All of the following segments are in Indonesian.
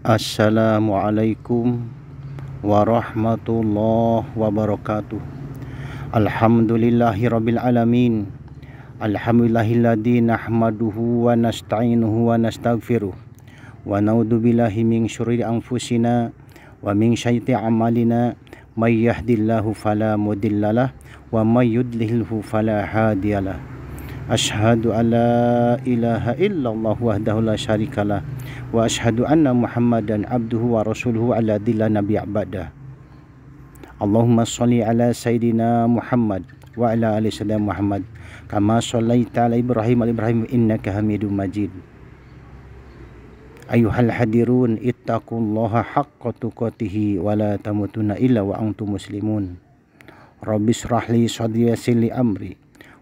Assalamualaikum warahmatullahi wabarakatuh Alhamdulillahi rabbil alamin Alhamdulillahilladzi nahmaduhu wa nasta'inuhu wa nastaghfiruh wa na'udzu billahi min syururi anfusina wa min syaiti a'malina may yahdihillahu fala mudhillalah wa may yudlilhu fala hadiyalah Ashhadu an ilaha illallah wahdahu la syarikalah wa ashhadu anna Muhammadan abduhu wa rasuluhu alladzi la nabiyya ba'dah. Allahumma shalli ala Sayyidina Muhammad wa ala ali sayyidina Muhammad kama shallaita ala Ibrahim al Ibrahim innaka hamidu Majid. Ayuhal hadirun ittaqullaha haqqa tuqatih wa la tamutuna illa wa antum muslimun. Rabbishrah rahli sadri amri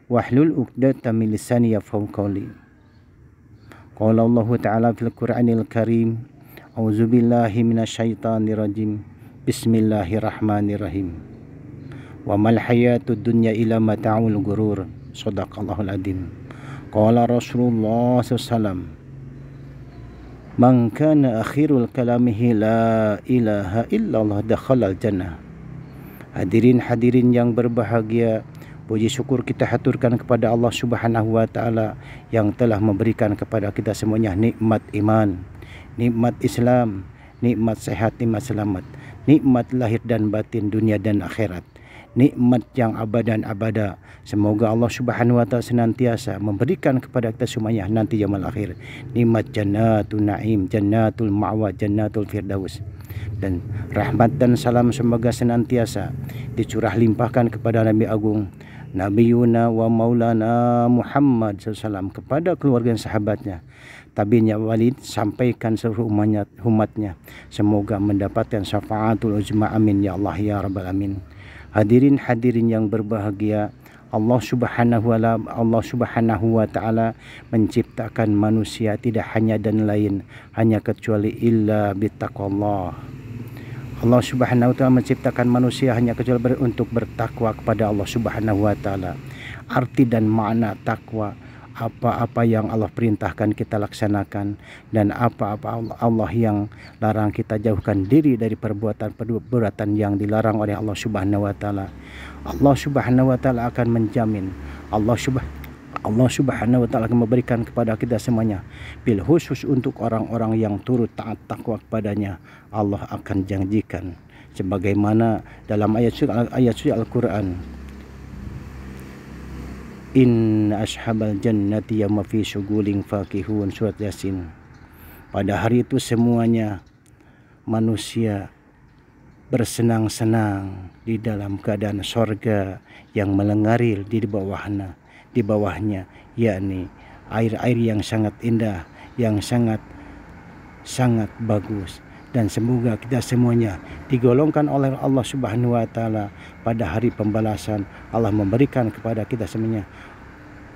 wahlul uqdatam min lisani yafqahu qawli qala Allah taala fil Qur'anil Karim a'udzu billahi minasyaitonir rajim bismillahirrahmanirrahim wa mal hayatud dunya illa mata'ul gurur sadaqallahul adzim qala Rasulullah sallallahu Man kana akhirul kalamihi la ilaha illallah dakhalal jannah Hadirin hadirin yang berbahagia Puji syukur kita haturkan kepada Allah Subhanahu wa taala yang telah memberikan kepada kita semuanya nikmat iman, nikmat Islam, nikmat sehat dan selamat, nikmat lahir dan batin dunia dan akhirat nikmat yang abad dan abada. Semoga Allah Subhanahu wa taala senantiasa memberikan kepada kita semuanya nanti zaman akhir nikmat jannatul naim, jannatul ma'wa, jannatul firdaus. Dan rahmat dan salam semoga senantiasa dicurah limpahkan kepada Nabi Agung Nabi Yuna wa Maulana Muhammad SAW kepada keluarga dan sahabatnya. Tabinya Walid sampaikan seluruh umatnya, umatnya. Semoga mendapatkan syafaatul uzma amin ya Allah ya rabbal alamin. Hadirin hadirin yang berbahagia, Allah Subhanahu wa taala Allah Subhanahu wa taala menciptakan manusia tidak hanya dan lain hanya kecuali illa Bitaqallah. Allah Subhanahu wa taala menciptakan manusia hanya kecuali untuk bertakwa kepada Allah Subhanahu wa taala. Arti dan makna takwa apa-apa yang Allah perintahkan kita laksanakan dan apa-apa Allah yang larang kita jauhkan diri dari perbuatan-perbuatan yang dilarang oleh Allah Subhanahu wa taala. Allah Subhanahu wa taala akan menjamin Allah Subhanahu Allah Subhanahu wa taala akan memberikan kepada kita semuanya bil khusus untuk orang-orang yang turut taat takwa kepadanya Allah akan janjikan sebagaimana dalam ayat suci ayat Al-Qur'an In ashabal jannati yawma fi fakihun surat Yasin pada hari itu semuanya manusia bersenang-senang di dalam keadaan sorga yang melengaril di bawahnya di bawahnya yakni air-air yang sangat indah yang sangat sangat bagus dan semoga kita semuanya digolongkan oleh Allah Subhanahu wa taala pada hari pembalasan Allah memberikan kepada kita semuanya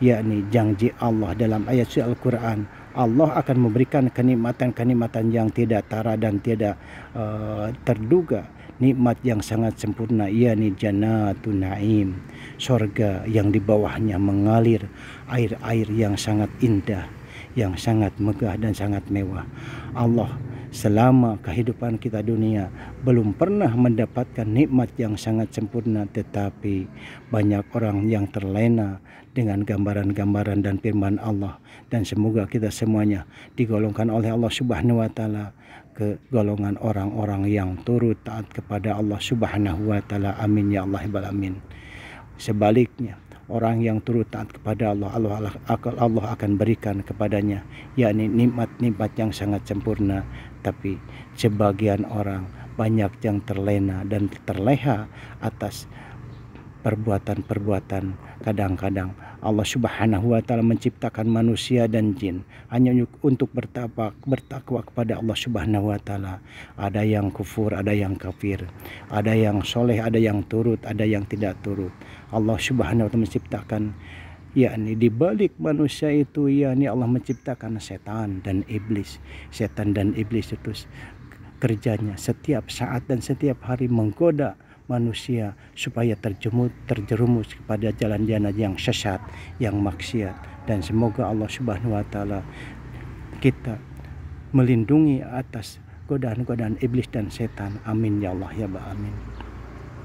yakni janji Allah dalam ayat suci Al-Qur'an Allah akan memberikan kenikmatan-kenikmatan yang tidak tara dan tidak uh, terduga nikmat yang sangat sempurna yakni jannatun naim sorga yang di bawahnya mengalir air-air yang sangat indah yang sangat megah dan sangat mewah Allah selama kehidupan kita dunia belum pernah mendapatkan nikmat yang sangat sempurna tetapi banyak orang yang terlena dengan gambaran-gambaran dan firman Allah dan semoga kita semuanya digolongkan oleh Allah Subhanahu wa taala ke golongan orang-orang yang turut taat kepada Allah Subhanahu wa taala. Amin ya Allah ibal amin. Sebaliknya, orang yang turut taat kepada Allah, Allah Allah akan berikan kepadanya yakni nikmat-nikmat yang sangat sempurna. Tapi sebagian orang banyak yang terlena dan terleha atas perbuatan-perbuatan kadang-kadang Allah Subhanahu wa taala menciptakan manusia dan jin hanya untuk bertakwa kepada Allah Subhanahu wa taala. Ada yang kufur, ada yang kafir, ada yang soleh, ada yang turut, ada yang tidak turut. Allah Subhanahu wa taala menciptakan yakni di balik manusia itu yakni Allah menciptakan setan dan iblis. Setan dan iblis itu kerjanya setiap saat dan setiap hari menggoda manusia supaya terjemut terjerumus kepada jalan-jalan yang sesat, yang maksiat dan semoga Allah Subhanahu wa taala kita melindungi atas godaan-godaan iblis dan setan. Amin ya Allah ya ba amin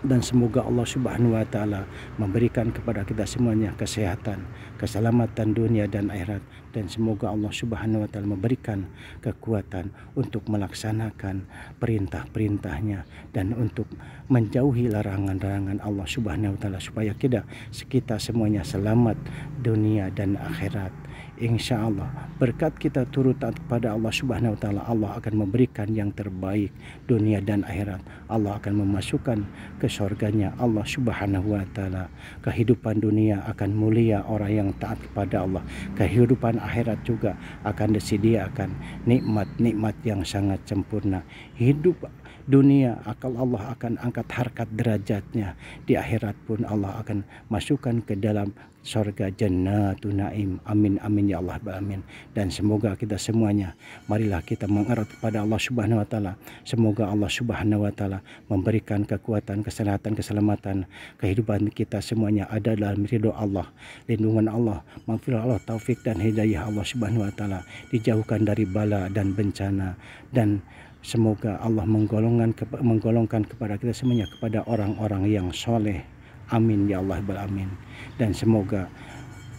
dan semoga Allah Subhanahu wa taala memberikan kepada kita semuanya kesehatan, keselamatan dunia dan akhirat dan semoga Allah Subhanahu wa taala memberikan kekuatan untuk melaksanakan perintah-perintahnya dan untuk menjauhi larangan-larangan Allah Subhanahu wa taala supaya kita kita semuanya selamat dunia dan akhirat. Insya Allah berkat kita turut taat kepada Allah Subhanahu Wa Taala Allah akan memberikan yang terbaik dunia dan akhirat Allah akan memasukkan ke surganya Allah Subhanahu Wa Taala kehidupan dunia akan mulia orang yang taat kepada Allah kehidupan akhirat juga akan disediakan nikmat-nikmat yang sangat sempurna hidup dunia akal Allah akan angkat harkat derajatnya di akhirat pun Allah akan masukkan ke dalam surga jannatun naim amin amin ya Allah amin dan semoga kita semuanya marilah kita mengarah kepada Allah Subhanahu wa taala semoga Allah Subhanahu wa taala memberikan kekuatan kesehatan keselamatan kehidupan kita semuanya ada dalam ridho Allah lindungan Allah maghfirah Allah taufik dan hidayah Allah Subhanahu wa taala dijauhkan dari bala dan bencana dan Semoga Allah menggolongkan menggolongkan kepada kita semuanya kepada orang-orang yang soleh. Amin ya Allah bal amin. Dan semoga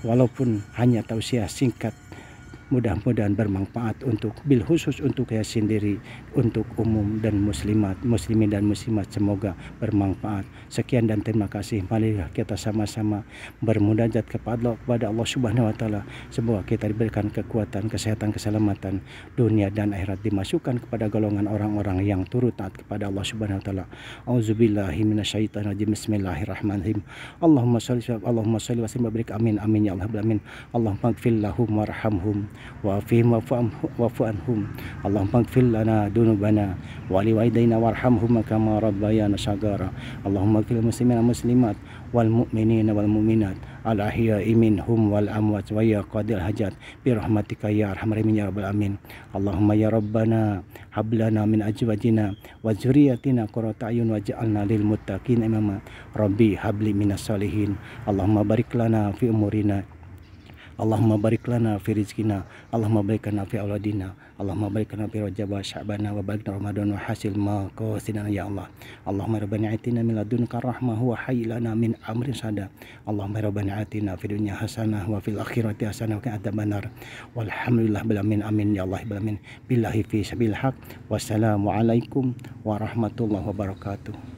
walaupun hanya tausiah singkat mudah-mudahan bermanfaat untuk bil khusus untuk saya sendiri untuk umum dan muslimat muslimin dan muslimat semoga bermanfaat sekian dan terima kasih marilah kita sama-sama bermunajat kepada Allah kepada Allah Subhanahu wa taala semoga kita diberikan kekuatan kesehatan keselamatan dunia dan akhirat dimasukkan kepada golongan orang-orang yang turut taat kepada Allah Subhanahu wa taala auzubillahi minasyaitonirrajim bismillahirrahmanirrahim Allahumma shalli Allahumma shalli wa sallim amin amin ya Allah amin Allahumma gfir lahum warhamhum وعافهم واعف عنهم اللهم اغفر لنا ذنوبنا ولوالدينا وارحمهما كما ربيانا صغارا اللهم اغفر للمسلمين والمسلمات والمؤمنين والمؤمنات الأحياء منهم والأموات ويا قاضي الحاجات برحمتك يا أرحم الراحمين يا رب العالمين اللهم يا ربنا هب لنا من أزواجنا وذرياتنا قرة أعين واجعلنا للمتقين إماما ربي هب لي من الصالحين اللهم بارك لنا في أمورنا Allahumma barik lana fi rizqina Allahumma barik lana fi auladina Allahumma barik lana fi rajab wa sya'bana wa barik ramadan wa hasil ya Allah Allahumma rabbana atina min ladunka rahmah wa hayy lana min amrin sada Allahumma rabbana atina fid dunya hasanah wa fil akhirati hasanah wa qina adzabannar walhamdulillah bil amin amin ya Allah bil amin billahi fi sabil haq wassalamu alaikum warahmatullahi wabarakatuh